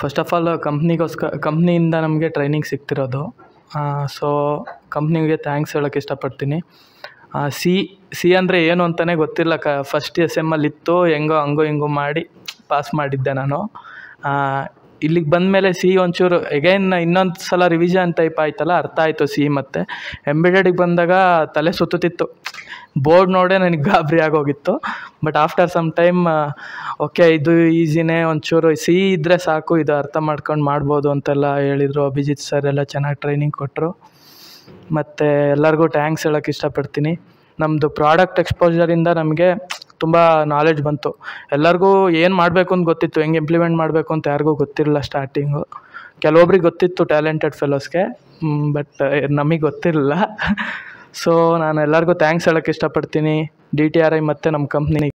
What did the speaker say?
first of all ಕಂಪ್ನಿಗೋಸ್ಕರ ಕಂಪ್ನಿಯಿಂದ ನಮಗೆ ಟ್ರೈನಿಂಗ್ ಸಿಗ್ತಿರೋದು ಸೊ ಕಂಪ್ನಿಗೆ ಥ್ಯಾಂಕ್ಸ್ ಹೇಳೋಕ್ಕೆ ಇಷ್ಟಪಡ್ತೀನಿ ಸಿ ಸಿ ಅಂದರೆ ಏನು ಅಂತಲೇ ಗೊತ್ತಿಲ್ಲ ಕ ಫಸ್ಟ್ ಎಸ್ ಇತ್ತು ಹೆಂಗೋ ಹಂಗೋ ಹಿಂಗೋ ಮಾಡಿ ಪಾಸ್ ಮಾಡಿದ್ದೆ ನಾನು ಇಲ್ಲಿಗೆ ಬಂದ ಮೇಲೆ ಸಿ ಒಂಚೂರು ಎಗೈನ್ ಇನ್ನೊಂದು ಸಲ ರಿವಿಷನ್ ಟೈಪ್ ಆಯ್ತಲ್ಲ ಅರ್ಥ ಆಯಿತು ಸಿ ಮತ್ತು ಎಂಬಿಡೆಡಿಗೆ ಬಂದಾಗ ತಲೆ ಸುತ್ತುತ್ತಿತ್ತು ಬೋರ್ಡ್ ನೋಡೇ ನನಗೆ ಗಾಬರಿ ಆಗೋಗಿತ್ತು but after some time okay ಇದು ಈಸಿನೇ ಒಂಚೂರು ಸಿಹಿ ಇದ್ದರೆ ಸಾಕು ಇದು ಅರ್ಥ ಮಾಡ್ಕೊಂಡು ಮಾಡ್ಬೋದು ಅಂತೆಲ್ಲ ಹೇಳಿದರು ಅಭಿಜಿತ್ ಸರ್ ಎಲ್ಲ ಚೆನ್ನಾಗಿ ಟ್ರೈನಿಂಗ್ ಕೊಟ್ಟರು ಮತ್ತು ಎಲ್ಲರಿಗೂ ಥ್ಯಾಂಕ್ಸ್ ಹೇಳೋಕ್ಕೆ ಇಷ್ಟಪಡ್ತೀನಿ ನಮ್ಮದು ಪ್ರಾಡಕ್ಟ್ ಎಕ್ಸ್ಪೋಜರಿಂದ ನಮಗೆ ತುಂಬ ನಾಲೆಡ್ಜ್ ಬಂತು ಎಲ್ಲರಿಗೂ ಏನು ಮಾಡಬೇಕು ಅಂತ ಗೊತ್ತಿತ್ತು ಹೆಂಗೆ ಇಂಪ್ಲಿಮೆಂಟ್ ಮಾಡಬೇಕು ಅಂತ ಯಾರಿಗೂ ಗೊತ್ತಿರಲಿಲ್ಲ ಸ್ಟಾರ್ಟಿಂಗು ಕೆಲವೊಬ್ರಿಗೆ ಗೊತ್ತಿತ್ತು ಟ್ಯಾಲೆಂಟೆಡ್ ಫೆಲೋಸ್ಗೆ ಬಟ್ uh, ನಮಗೆ ಗೊತ್ತಿರಲಿಲ್ಲ ಸೊ ನಾನು ಎಲ್ಲರಿಗೂ ಥ್ಯಾಂಕ್ಸ್ ಹೇಳೋಕ್ಕೆ ಇಷ್ಟಪಡ್ತೀನಿ ಡಿ ಟಿ ಆರ್ ಐ ಮತ್ತು ನಮ್ಮ ಕಂಪ್ನಿಗೆ